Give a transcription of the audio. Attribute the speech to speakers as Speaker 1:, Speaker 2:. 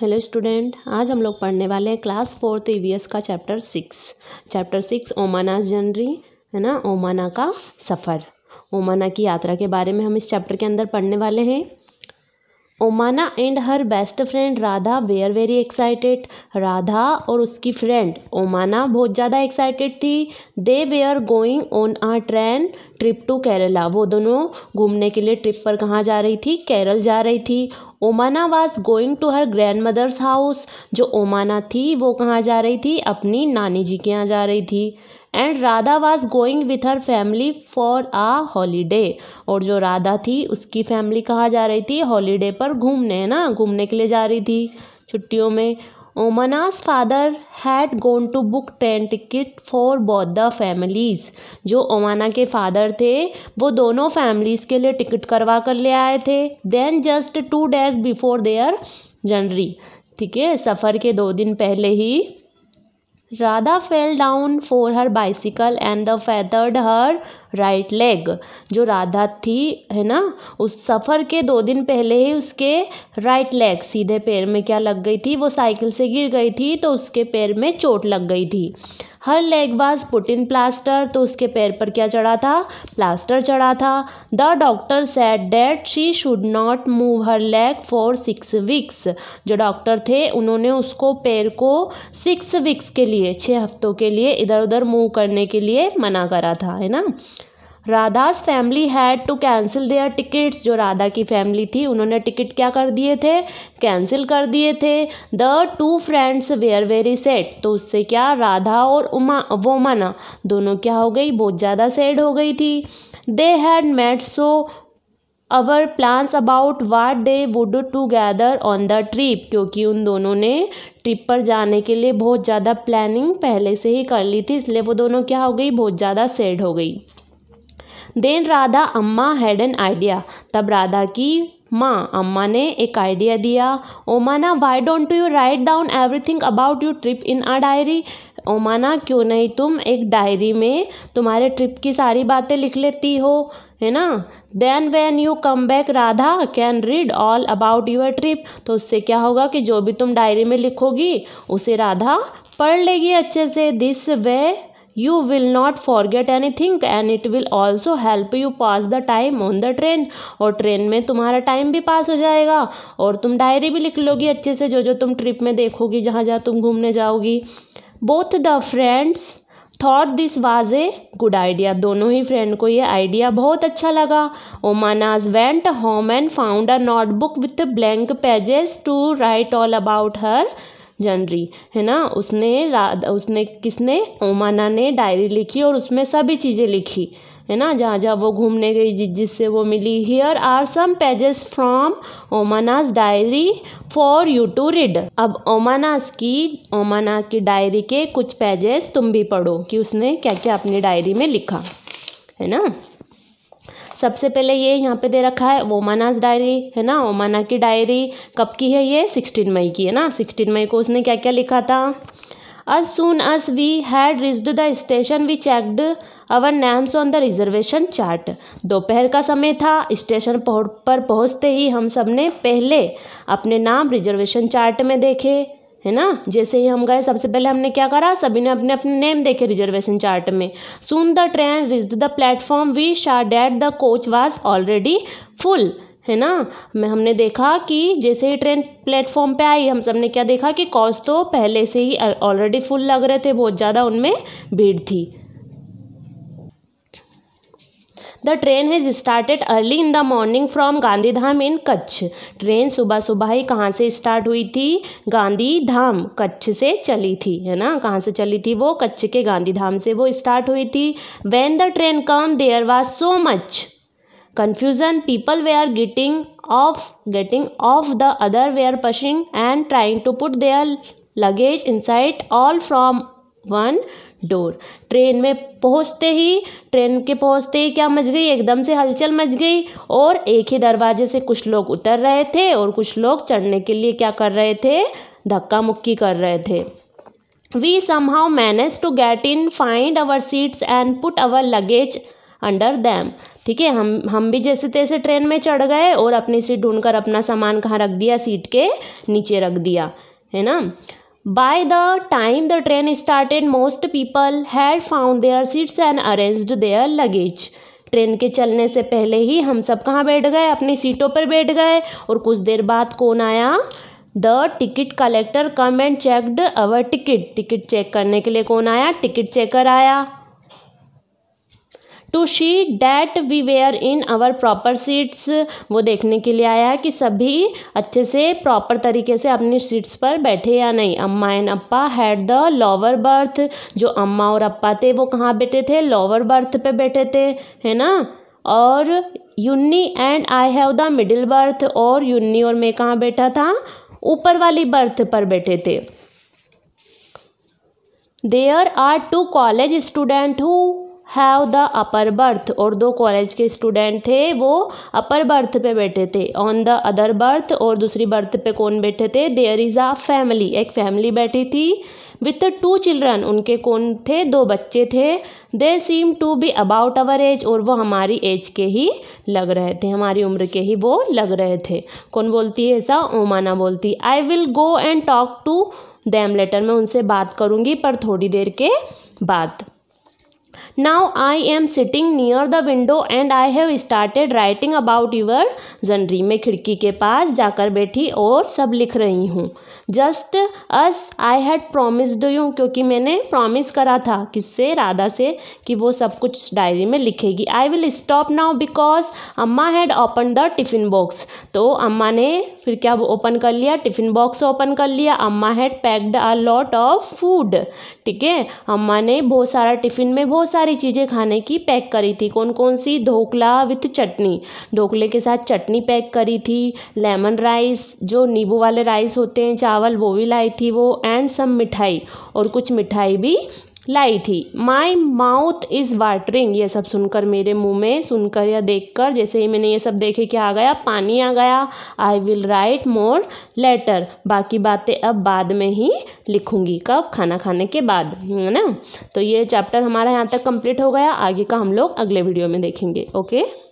Speaker 1: hello student आज हम लोग पढ़ने वाले हैं क्लास फोर्थ ई e का chapter six chapter six Omana जनरी है ना ओमाना का सफ़र ओमाना की यात्रा के बारे में हम इस चैप्टर के अंदर पढ़ने वाले हैं Omana and her best friend Radha were very excited Radha और उसकी फ्रेंड ओमाना बहुत ज़्यादा एक्साइटेड थी they were going on a train trip to Kerala वो दोनों घूमने के लिए ट्रिप पर कहाँ जा रही थी केरल जा रही थी Omana was going to her grand mother's house जो ओमाना थी वो कहाँ जा रही थी अपनी नानी जी के यहाँ जा रही थी and Radha was going with her family for a holiday और जो राधा थी उसकी फैमिली कहाँ जा रही थी हॉलीडे पर घूमने है ना घूमने के लिए जा रही थी छुट्टियों में Omana's father had gone to book train ticket for both the families जो ओमाना के फादर थे वो दोनों फैमिलीज़ के लिए टिकट करवा कर ले आए थे then just two days before their जनरी ठीक है सफ़र के दो दिन पहले ही Radha fell down for her bicycle and the fractured her right leg जो राधा थी है ना उस सफ़र के दो दिन पहले ही उसके राइट लेग सीधे पैर में क्या लग गई थी वो साइकिल से गिर गई थी तो उसके पैर में चोट लग गई थी her leg was put in plaster तो उसके पैर पर क्या चढ़ा था प्लास्टर चढ़ा था the doctor said that she should not move her leg for six weeks जो डॉक्टर थे उन्होंने उसको पैर को सिक्स वीक्स के लिए छः हफ्तों के लिए इधर उधर मूव करने के लिए मना करा था है ना Radha's family had to cancel their tickets जो राधा की फैमिली थी उन्होंने टिकट क्या कर दिए थे कैंसिल कर दिए थे the two friends were very sad तो उससे क्या राधा और उमा मना दोनों क्या हो गई बहुत ज़्यादा सेड हो गई थी they had made so our plans about what they would together on the trip क्योंकि उन दोनों ने ट्रिप पर जाने के लिए बहुत ज़्यादा प्लानिंग पहले से ही कर ली थी इसलिए वो दोनों क्या हो गई बहुत ज़्यादा सेड हो गई देन राधा अम्मा हैड एन आइडिया तब राधा की माँ अम्मा ने एक आइडिया दिया Omana why don't you write down everything about you trip in a diary Omana क्यों नहीं तुम एक डायरी में तुम्हारे ट्रिप की सारी बातें लिख लेती हो है ना then when you come back Radha can read all about your trip तो उससे क्या होगा कि जो भी तुम डायरी में लिखोगी उसे राधा पढ़ लेगी अच्छे से this way you will not forget anything and it will also help you pass the time on the train और ट्रेन में तुम्हारा टाइम भी पास हो जाएगा और तुम डायरी भी लिख लोगी अच्छे से जो जो तुम ट्रिप में देखोगी जहाँ जहाँ तुम घूमने जाओगी both the friends thought this was a good idea दोनों ही फ्रेंड को ये आइडिया बहुत अच्छा लगा Omana's went home and found a notebook with blank pages to write all about her जनरी है ना उसने उसने किसने ओमाना ने डायरी लिखी और उसमें सभी चीज़ें लिखी है ना जहाँ जहाँ वो घूमने गई जिस जिससे वो मिली here are some pages from Omana's diary for you to read अब ओमानाज की ओमाना की डायरी के कुछ पेजेस तुम भी पढ़ो कि उसने क्या क्या अपनी डायरी में लिखा है ना सबसे पहले ये यहाँ पे दे रखा है ओमानाज डायरी है ना ओमाना की डायरी कब की है ये सिक्सटीन मई की है ना सिक्सटीन मई को उसने क्या क्या लिखा था as soon as we had reached the station we checked our names on the reservation chart दोपहर का समय था स्टेशन पर पहुँचते ही हम सब ने पहले अपने नाम रिजर्वेशन चार्ट में देखे है ना जैसे ही हम गए सबसे पहले हमने क्या करा सभी ने अपने अपने नेम देखे रिजर्वेशन चार्ट में soon the train reached the platform we saw that the coach was already full है ना मैं हमने देखा कि जैसे ही ट्रेन प्लेटफॉर्म पे आई हम सब ने क्या देखा कि कॉज तो पहले से ही ऑलरेडी फुल लग रहे थे बहुत ज़्यादा उनमें भीड़ थी the train has started early in the morning from Gandhidham in Kutch train सुबह सुबह ही कहाँ से स्टार्ट हुई थी गांधीधाम कच्छ से चली थी है ना कहाँ से चली थी वो कच्छ के गांधीधाम से वो स्टार्ट हुई थी when the train come there was so much are getting off getting off the other way are pushing and trying to put their luggage in inside all from one door train में पहुंचते ही train के पहुंचते ही क्या much गई एकदम से हलचल much गई और एक ही दरवाजे से कुछ लोग उतर रहे थे और कुछ लोग चढ़ने के लिए क्या कर रहे थे धक्का मुक्की कर रहे थे we somehow manage to get in find our seats and put our luggage under them ठीक है हम हम भी जैसे तैसे ट्रेन में चढ़ गए और अपनी सीट ढूंढकर अपना सामान कहाँ रख दिया सीट के नीचे रख दिया है ना by the time the train started most people had found their seats and arranged their luggage train के चलने से पहले ही हम सब कहाँ बैठ गए अपनी सीटों पर बैठ गए और कुछ देर बाद कौन आया the ticket collector come and checked our ticket ticket check करने के लिए कौन आया टिकट चेकर आया to see that we were in our proper seats वो देखने के लिए आया है कि सभी अच्छे से प्रॉपर तरीके से अपनी सीट्स पर बैठे या नहीं Amma and Appa had the lower berth जो अम्मा और अप्पा थे वो कहाँ बैठे थे लोअर बर्थ पे बैठे थे है ना और Unni and I have the middle berth और युन्नी और मैं कहाँ बैठा था ऊपर वाली बर्थ पर बैठे थे there are two college student who have the upper berth और दो कॉलेज के स्टूडेंट थे वो अपर बर्थ पे बैठे थे ऑन द अदर बर्थ और दूसरी बर्थ पे कौन बैठे थे देयर इज़ अ फैमिली एक फैमिली बैठी थी विथ टू चिल्ड्रन उनके कौन थे दो बच्चे थे they seem to be about our age और वो हमारी एज के ही लग रहे थे हमारी उम्र के ही वो लग रहे थे कौन बोलती है ऐसा ओमाना बोलती I will go and talk to them later मैं उनसे बात करूँगी पर थोड़ी देर के बाद now I am sitting near the window and I have started writing about your जनरी मैं खिड़की के पास जाकर बैठी और सब लिख रही हूँ just as I had promised you क्योंकि मैंने प्रॉमिस करा था किससे राधा से कि वो सब कुछ डायरी में लिखेगी I will stop now because Amma had open the tiffin box तो अम्मा ने फिर क्या ओपन कर लिया टिफ़िन बॉक्स ओपन कर लिया अम्मा had packed a lot of food ठीक है अम्मा ने बहुत सारा टिफ़िन में बहुत सारे सारी चीज़ें खाने की पैक करी थी कौन कौन सी ढोकला विथ चटनी ढोकले के साथ चटनी पैक करी थी लेमन राइस जो नींबू वाले राइस होते हैं चावल वो भी लाई थी वो एंड सम मिठाई और कुछ मिठाई भी लाई थी माई माउथ इज़ वाटरिंग ये सब सुनकर मेरे मुंह में सुनकर या देखकर जैसे ही मैंने ये सब देखे क्या आ गया पानी आ गया I will write more later बाकी बातें अब बाद में ही लिखूंगी कब खाना खाने के बाद है ना तो ये चैप्टर हमारा यहाँ तक कंप्लीट हो गया आगे का हम लोग अगले वीडियो में देखेंगे ओके